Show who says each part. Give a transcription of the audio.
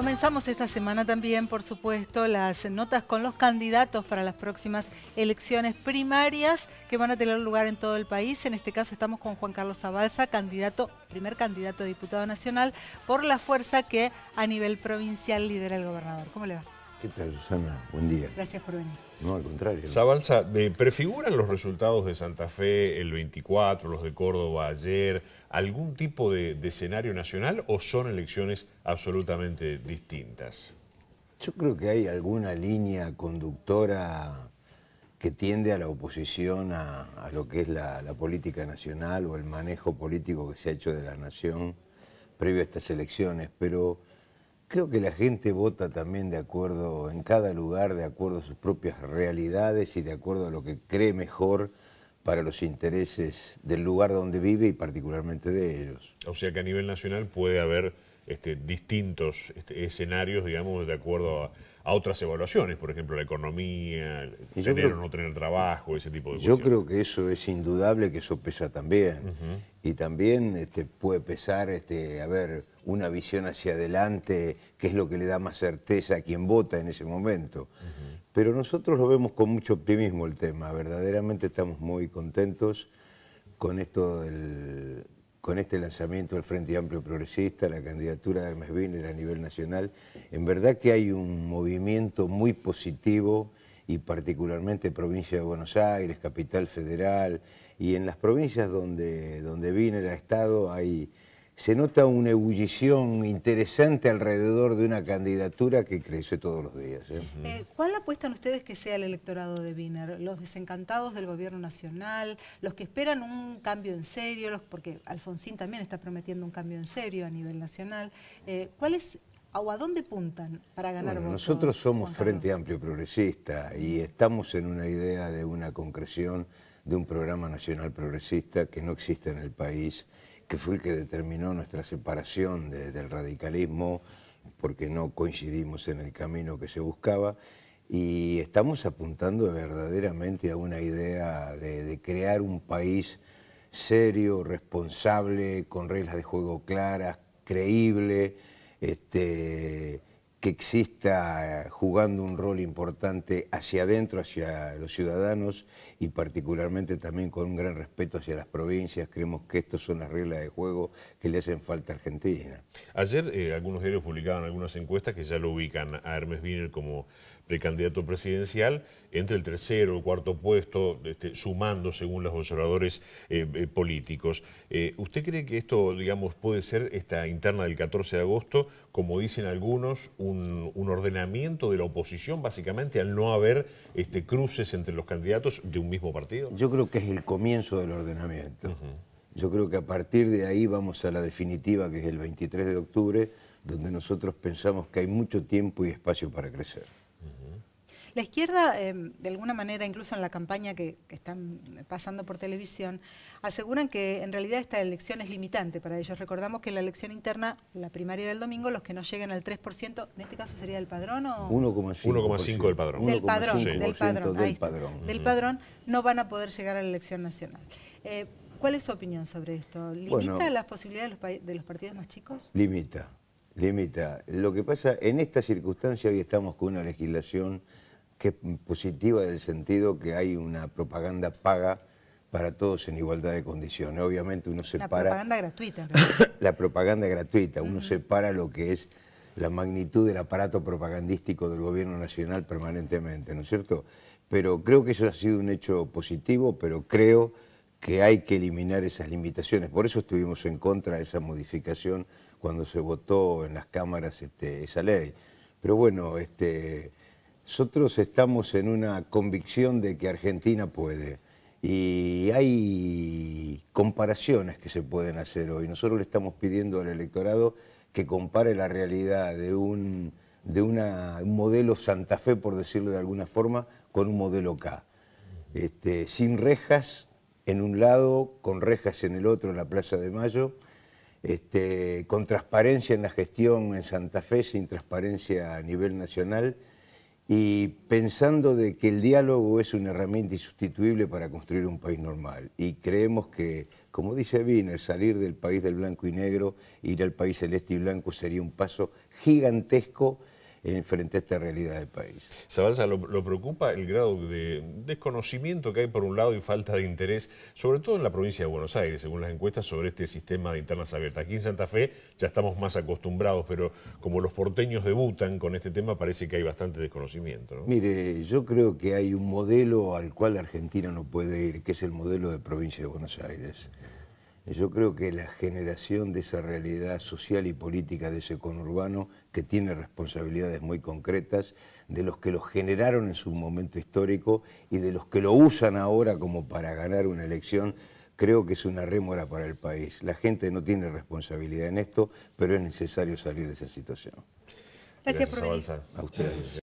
Speaker 1: Comenzamos esta semana también, por supuesto, las notas con los candidatos para las próximas elecciones primarias que van a tener lugar en todo el país. En este caso estamos con Juan Carlos abalsa candidato, primer candidato a diputado nacional por la fuerza que a nivel provincial lidera el gobernador. ¿Cómo le va?
Speaker 2: ¿Qué tal, Susana? Buen día. Gracias por venir. No, al contrario. Zabalza, eh, ¿prefiguran los resultados de Santa Fe el 24, los de Córdoba ayer, algún tipo de, escenario nacional o son elecciones absolutamente distintas?
Speaker 3: Yo creo que hay alguna línea conductora que tiende a la oposición a, lo que es la, la, política nacional o el manejo político que se ha hecho de la nación previo a estas elecciones, pero Creo que la gente vota también de acuerdo, en cada lugar, de acuerdo a sus propias realidades y de acuerdo a lo que cree mejor para los intereses del lugar donde vive y particularmente de ellos.
Speaker 2: O sea que a nivel nacional puede haber este, distintos este, escenarios, digamos, de acuerdo a, otras evaluaciones, por ejemplo, la economía, tener o no tener trabajo, ese tipo de cosas. Yo creo
Speaker 3: que eso es indudable, que eso pesa también. Y también este, puede pesar, este, a una visión hacia adelante, que es lo que le da más certeza a quien vota en ese momento. Pero nosotros lo vemos con mucho optimismo el tema, verdaderamente estamos muy contentos con esto del, con este lanzamiento del Frente Amplio Progresista, la candidatura de Hermes Biner a nivel nacional, en verdad que hay un movimiento muy positivo y particularmente provincia de Buenos Aires, capital federal, y en las provincias donde, donde Biner ha estado hay se nota una ebullición interesante alrededor de una candidatura que crece todos los días. ¿eh? ¿eh?
Speaker 1: cuál apuestan ustedes que sea el electorado de Wiener? ¿Los desencantados del gobierno nacional? ¿Los que esperan un cambio en serio? Los, porque Alfonsín también está prometiendo un cambio en serio a nivel nacional. Eh, ¿Cuál es o a dónde puntan para ganar votos? Nosotros somos
Speaker 3: Frente Amplio Progresista y estamos en una idea de una concreción de un programa nacional progresista que no existe en el país que fue el que determinó nuestra separación del radicalismo, porque no coincidimos en el camino que se buscaba, y estamos apuntando verdaderamente a una idea de, crear un país serio, responsable, con reglas de juego claras, creíble, este, que exista eh, jugando un rol importante hacia adentro, hacia los ciudadanos y particularmente también con un gran respeto hacia las provincias. Creemos que estas son las reglas de juego que le hacen falta a Argentina.
Speaker 2: Ayer eh, algunos diarios publicaban algunas encuestas que ya lo ubican a Hermes Wiener como candidato presidencial, entre el tercero, el cuarto puesto, este, sumando según los observadores eh, eh, políticos. Eh, ¿Usted cree que esto, digamos, puede ser esta interna del 14 de agosto, como dicen algunos, un, ordenamiento de la oposición, básicamente, al no haber este, cruces entre los candidatos de un mismo partido? Yo
Speaker 3: creo que es el comienzo del
Speaker 2: ordenamiento.
Speaker 3: Yo creo que a partir de ahí vamos a la definitiva, que es el 23 de octubre, donde nosotros pensamos que hay mucho tiempo y espacio para crecer.
Speaker 1: La izquierda, em, de alguna manera, incluso en la campaña que, están pasando por televisión, aseguran que en realidad esta elección es limitante para ellos. Recordamos que en la elección interna, la primaria del domingo, los que no lleguen al 3%, en este caso sería del padrón o...
Speaker 2: 1,5 del padrón. Del padrón, del padrón, del padrón.
Speaker 1: no van a poder llegar a la elección nacional. Eh, ¿Cuál es su opinión sobre esto? ¿Limita las posibilidades de los, de los partidos más chicos?
Speaker 3: Limita, limita. Lo que pasa, en esta circunstancia hoy estamos con una legislación que es positiva en el sentido que hay una propaganda paga para todos en igualdad de condiciones. Obviamente uno separa... La propaganda gratuita. la propaganda gratuita. Uno separa lo que es la magnitud del aparato propagandístico del gobierno nacional permanentemente, ¿no es cierto? Pero creo que eso ha sido un hecho positivo, pero creo que hay que eliminar esas limitaciones. Por eso estuvimos en contra de esa modificación cuando se votó en las cámaras este, esa ley. Pero bueno, este, nosotros estamos en una convicción de que Argentina puede. Y hay comparaciones que se pueden hacer hoy. Nosotros le estamos pidiendo al electorado que compare la realidad de un, modelo Santa Fe, por decirlo de alguna forma, con un modelo K. Este, sin rejas en un lado, con rejas en el otro, en la Plaza de Mayo, este, con transparencia en la gestión en Santa Fe, sin transparencia a nivel nacional y pensando de que el diálogo es una herramienta insustituible para construir un país normal. Y creemos que, como dice el salir del país del blanco y negro, ir al país celeste y blanco sería un paso gigantesco frente a esta realidad del país.
Speaker 2: Sabalza, lo, preocupa el grado de desconocimiento que hay por un lado y falta de interés, sobre todo en la provincia de Buenos Aires, según las encuestas, sobre este sistema de internas abiertas. Aquí en Santa Fe ya estamos más acostumbrados, pero como los porteños debutan con este tema, parece que hay bastante desconocimiento.
Speaker 3: Mire, yo creo que hay un modelo al cual Argentina no puede ir, que es el modelo de provincia de Buenos Aires. Yo creo que la generación de esa realidad social y política de ese conurbano, que tiene responsabilidades muy concretas, de los que lo generaron en su momento histórico y de los que lo usan ahora como para ganar una elección, creo que es una rémora para el país. La gente no tiene responsabilidad en esto, pero es necesario salir de esa situación. Gracias, por A ustedes.